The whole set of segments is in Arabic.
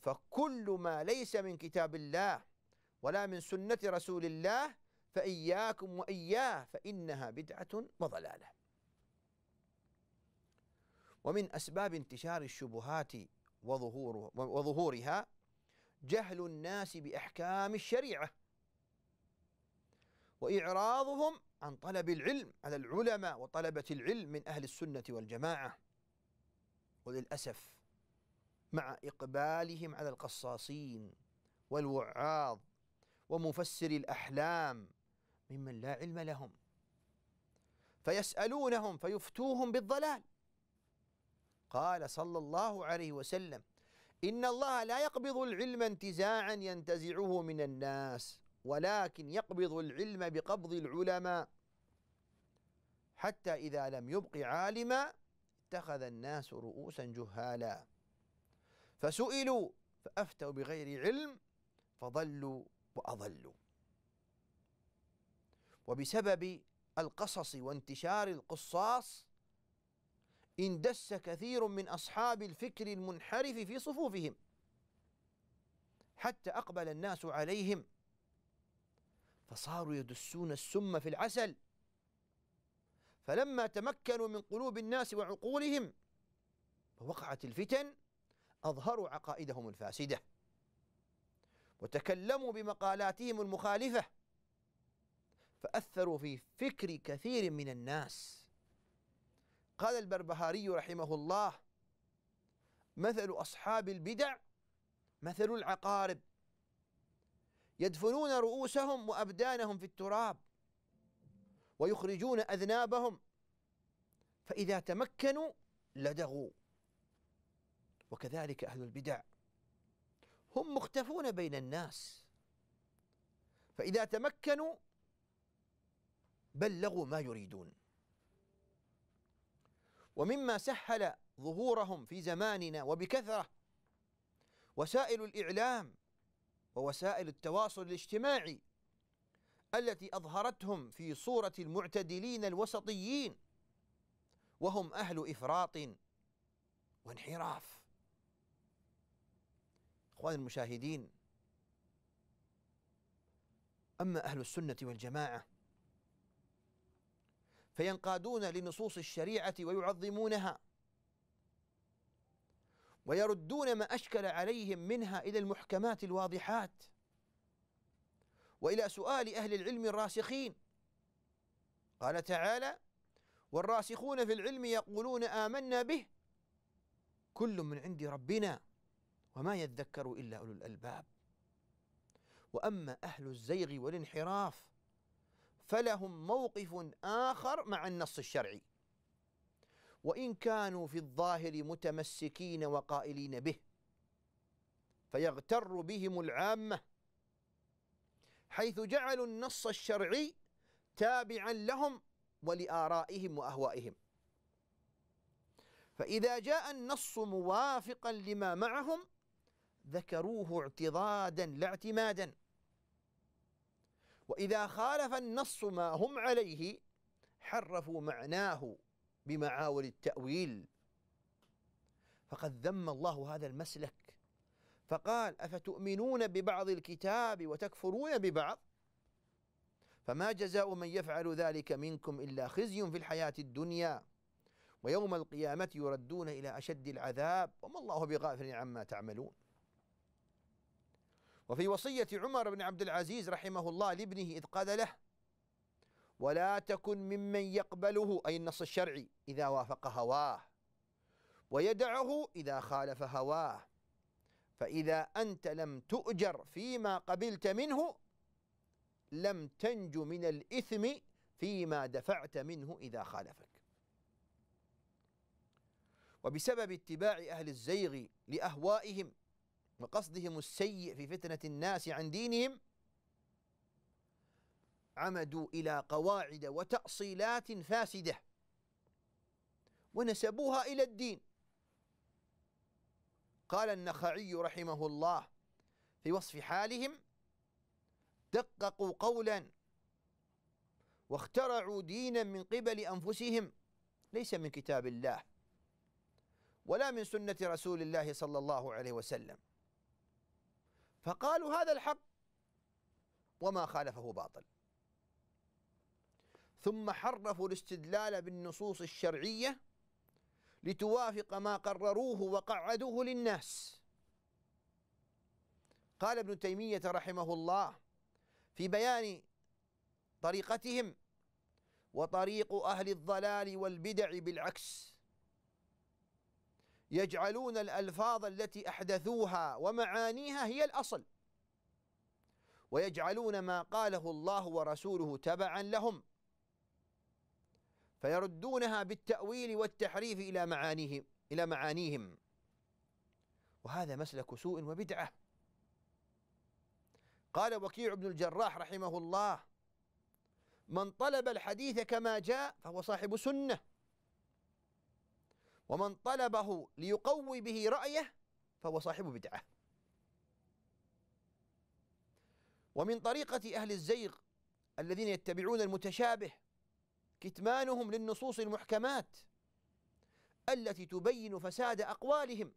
فكل ما ليس من كتاب الله ولا من سنة رسول الله فإياكم وإياه فإنها بدعة وضلالة ومن أسباب انتشار الشبهات وظهور وظهورها جهل الناس بأحكام الشريعة وإعراضهم عن طلب العلم على العلماء وطلبة العلم من أهل السنة والجماعة وللأسف مع إقبالهم على القصاصين والوعاظ ومفسر الأحلام ممن لا علم لهم فيسألونهم فيفتوهم بالضلال قال صلى الله عليه وسلم إن الله لا يقبض العلم انتزاعا ينتزعه من الناس ولكن يقبض العلم بقبض العلماء حتى إذا لم يبق عالما اتخذ الناس رؤوسا جهالا فسئلوا فأفتوا بغير علم فضلوا وأضلوا وبسبب القصص وانتشار القصاص اندس كثير من أصحاب الفكر المنحرف في صفوفهم حتى أقبل الناس عليهم فصاروا يدسون السم في العسل فلما تمكنوا من قلوب الناس وعقولهم فوقعت الفتن أظهروا عقائدهم الفاسدة وتكلموا بمقالاتهم المخالفة فأثروا في فكر كثير من الناس قال البربهاري رحمه الله مثل أصحاب البدع مثل العقارب يدفنون رؤوسهم وأبدانهم في التراب ويخرجون أذنابهم فإذا تمكنوا لدغوا وكذلك أهل البدع هم مختفون بين الناس فإذا تمكنوا بلغوا ما يريدون ومما سهل ظهورهم في زماننا وبكثرة وسائل الإعلام ووسائل التواصل الاجتماعي التي أظهرتهم في صورة المعتدلين الوسطيين وهم أهل إفراط وانحراف أخوان المشاهدين أما أهل السنة والجماعة فينقادون لنصوص الشريعة ويعظمونها ويردون ما أشكل عليهم منها إلى المحكمات الواضحات وإلى سؤال أهل العلم الراسخين قال تعالى والراسخون في العلم يقولون آمنا به كل من عند ربنا وما يذكر إلا أولو الألباب وأما أهل الزيغ والانحراف فلهم موقف آخر مع النص الشرعي وإن كانوا في الظاهر متمسكين وقائلين به فيغتر بهم العامة حيث جعلوا النص الشرعي تابعا لهم ولآرائهم وأهوائهم فإذا جاء النص موافقا لما معهم ذكروه اعتضادا لا اعتمادا وإذا خالف النص ما هم عليه حرفوا معناه بمعاول التأويل فقد ذم الله هذا المسلك فقال أفتؤمنون ببعض الكتاب وتكفرون ببعض فما جزاء من يفعل ذلك منكم إلا خزي في الحياة الدنيا ويوم القيامة يردون إلى أشد العذاب وما الله بغافل عما تعملون وفي وصية عمر بن عبد العزيز رحمه الله لابنه إذ قال له ولا تكن ممن يقبله أي النص الشرعي إذا وافق هواه ويدعه إذا خالف هواه فإذا أنت لم تؤجر فيما قبلت منه لم تنج من الإثم فيما دفعت منه إذا خالفك وبسبب اتباع أهل الزيغ لأهوائهم وقصدهم السيء في فتنة الناس عن دينهم عمدوا إلى قواعد وتأصيلات فاسدة ونسبوها إلى الدين قال النخعي رحمه الله في وصف حالهم دققوا قولا واخترعوا دينا من قبل أنفسهم ليس من كتاب الله ولا من سنة رسول الله صلى الله عليه وسلم فقالوا هذا الحق وما خالفه باطل ثم حرفوا الاستدلال بالنصوص الشرعيه لتوافق ما قرروه وقعدوه للناس قال ابن تيميه رحمه الله في بيان طريقتهم وطريق اهل الضلال والبدع بالعكس يجعلون الألفاظ التي أحدثوها ومعانيها هي الأصل ويجعلون ما قاله الله ورسوله تبعا لهم فيردونها بالتأويل والتحريف إلى معانيهم إلى معانيهم وهذا مسلك سوء وبدعة قال وكيع بن الجراح رحمه الله من طلب الحديث كما جاء فهو صاحب سنه ومن طلبه ليقوي به رأيه فهو صاحب بدعة ومن طريقة أهل الزيغ الذين يتبعون المتشابه كتمانهم للنصوص المحكمات التي تبين فساد أقوالهم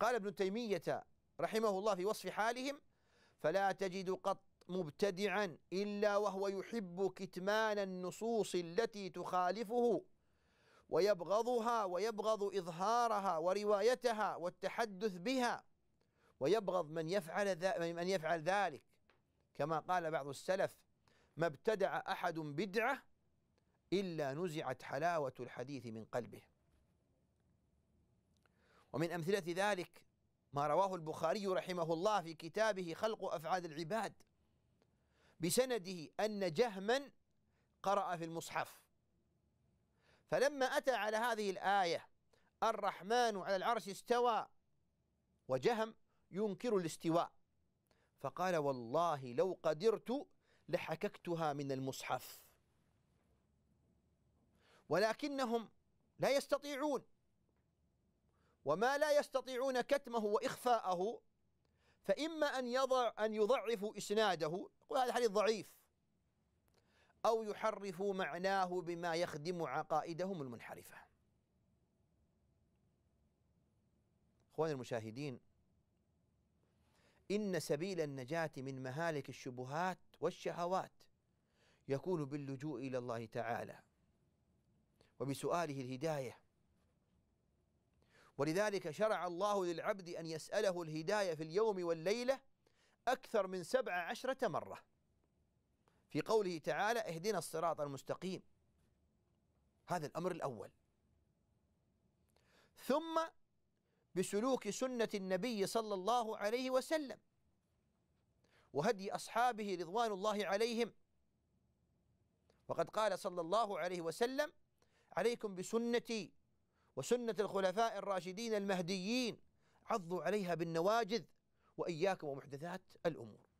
قال ابن تيمية رحمه الله في وصف حالهم فلا تجد قط مبتدعا إلا وهو يحب كتمان النصوص التي تخالفه ويبغضها ويبغض إظهارها وروايتها والتحدث بها ويبغض من يفعل من يفعل ذلك كما قال بعض السلف ما ابتدع أحد بدعة إلا نزعت حلاوة الحديث من قلبه ومن أمثلة ذلك ما رواه البخاري رحمه الله في كتابه خلق أفعال العباد بسنده أن جهما قرأ في المصحف فلما أتى على هذه الآية الرحمن على العرش استوى وجهم ينكر الاستواء فقال والله لو قدرت لحككتها من المصحف ولكنهم لا يستطيعون وما لا يستطيعون كتمه وإخفاءه فإما أن يضع أن يضعفوا إسناده يقول هذا حديث ضعيف أو يحرفوا معناه بما يخدم عقائدهم المنحرفة أخواني المشاهدين إن سبيل النجاة من مهالك الشبهات والشهوات يكون باللجوء إلى الله تعالى وبسؤاله الهداية ولذلك شرع الله للعبد أن يسأله الهداية في اليوم والليلة أكثر من سبع عشرة مرة في قوله تعالى اهدنا الصراط المستقيم هذا الأمر الأول ثم بسلوك سنة النبي صلى الله عليه وسلم وهدي أصحابه رضوان الله عليهم وقد قال صلى الله عليه وسلم عليكم بسنتي وسنة الخلفاء الراشدين المهديين عضوا عليها بالنواجذ وإياكم ومحدثات الأمور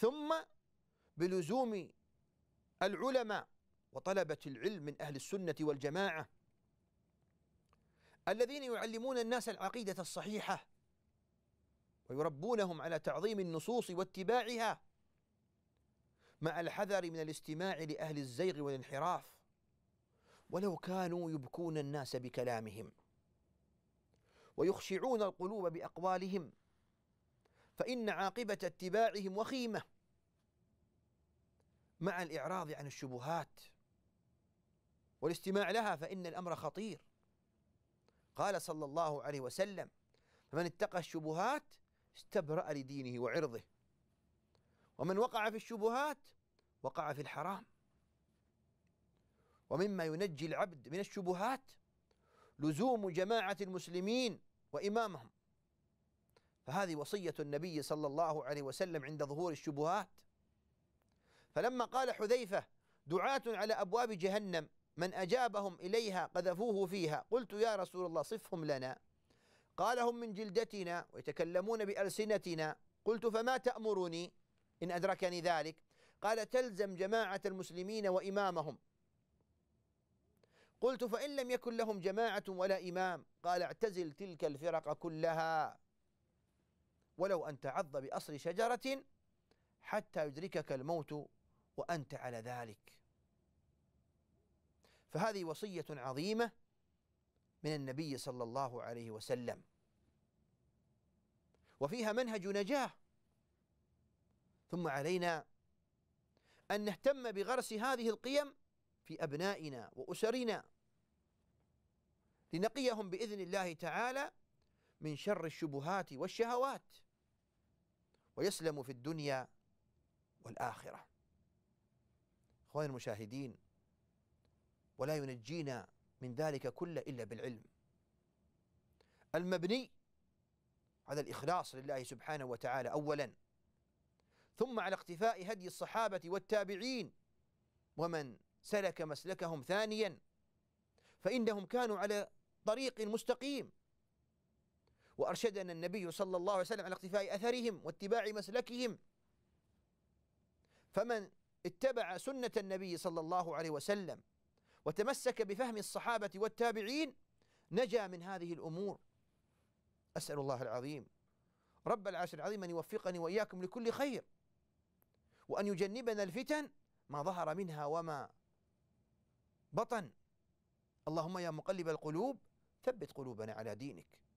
ثم بلزوم العلماء وطلبة العلم من أهل السنة والجماعة الذين يعلمون الناس العقيدة الصحيحة ويربونهم على تعظيم النصوص واتباعها مع الحذر من الاستماع لأهل الزيغ والانحراف ولو كانوا يبكون الناس بكلامهم ويخشعون القلوب بأقوالهم فإن عاقبة اتباعهم وخيمة مع الإعراض عن الشبهات والاستماع لها فإن الأمر خطير قال صلى الله عليه وسلم فمن اتقى الشبهات استبرأ لدينه وعرضه ومن وقع في الشبهات وقع في الحرام ومما ينجي العبد من الشبهات لزوم جماعة المسلمين وإمامهم فهذه وصية النبي صلى الله عليه وسلم عند ظهور الشبهات فلما قال حذيفة دعاة على أبواب جهنم من أجابهم إليها قذفوه فيها قلت يا رسول الله صفهم لنا قال هم من جلدتنا ويتكلمون بألسنتنا قلت فما تأمرني إن أدركني ذلك قال تلزم جماعة المسلمين وإمامهم قلت فإن لم يكن لهم جماعة ولا إمام قال اعتزل تلك الفرق كلها ولو أن تعض بأصل شجرة حتى يدركك الموت وأنت على ذلك فهذه وصية عظيمة من النبي صلى الله عليه وسلم وفيها منهج نجاه ثم علينا أن نهتم بغرس هذه القيم في أبنائنا وأسرنا لنقيهم بإذن الله تعالى من شر الشبهات والشهوات ويسلم في الدنيا والآخرة أخواني المشاهدين ولا ينجينا من ذلك كله إلا بالعلم المبني على الإخلاص لله سبحانه وتعالى أولا ثم على اقتفاء هدي الصحابة والتابعين ومن سلك مسلكهم ثانيا فإنهم كانوا على طريق مستقيم وأرشدنا النبي صلى الله عليه وسلم على اقتفاء أثرهم واتباع مسلكهم فمن اتبع سنة النبي صلى الله عليه وسلم وتمسك بفهم الصحابة والتابعين نجا من هذه الأمور أسأل الله العظيم رب العرش العظيم أن يوفقني وإياكم لكل خير وأن يجنبنا الفتن ما ظهر منها وما بطن اللهم يا مقلب القلوب ثبت قلوبنا على دينك